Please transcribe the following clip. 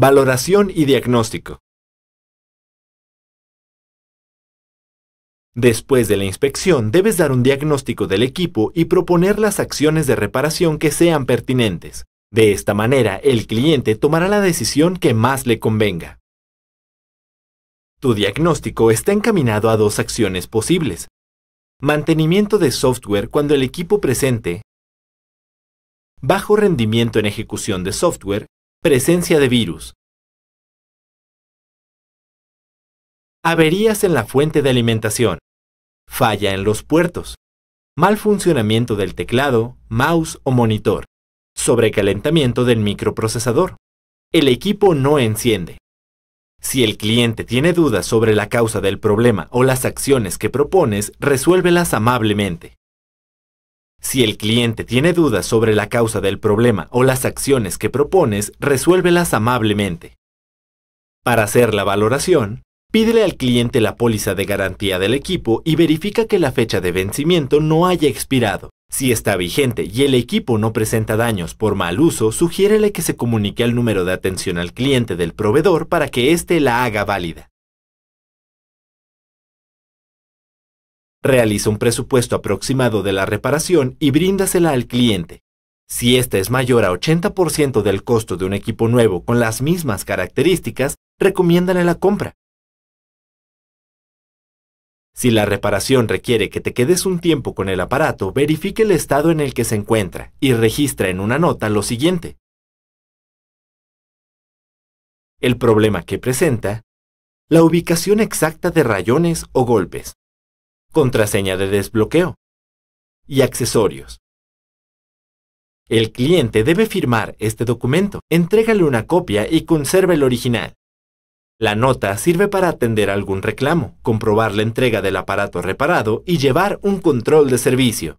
Valoración y diagnóstico. Después de la inspección, debes dar un diagnóstico del equipo y proponer las acciones de reparación que sean pertinentes. De esta manera, el cliente tomará la decisión que más le convenga. Tu diagnóstico está encaminado a dos acciones posibles. Mantenimiento de software cuando el equipo presente bajo rendimiento en ejecución de software Presencia de virus. Averías en la fuente de alimentación. Falla en los puertos. Mal funcionamiento del teclado, mouse o monitor. Sobrecalentamiento del microprocesador. El equipo no enciende. Si el cliente tiene dudas sobre la causa del problema o las acciones que propones, resuélvelas amablemente. Si el cliente tiene dudas sobre la causa del problema o las acciones que propones, resuélvelas amablemente. Para hacer la valoración, pídele al cliente la póliza de garantía del equipo y verifica que la fecha de vencimiento no haya expirado. Si está vigente y el equipo no presenta daños por mal uso, sugiérele que se comunique el número de atención al cliente del proveedor para que éste la haga válida. realiza un presupuesto aproximado de la reparación y bríndasela al cliente. Si ésta es mayor a 80% del costo de un equipo nuevo con las mismas características, recomiéndale la compra. Si la reparación requiere que te quedes un tiempo con el aparato, verifique el estado en el que se encuentra y registra en una nota lo siguiente. El problema que presenta, la ubicación exacta de rayones o golpes, contraseña de desbloqueo y accesorios. El cliente debe firmar este documento, entrégale una copia y conserve el original. La nota sirve para atender algún reclamo, comprobar la entrega del aparato reparado y llevar un control de servicio.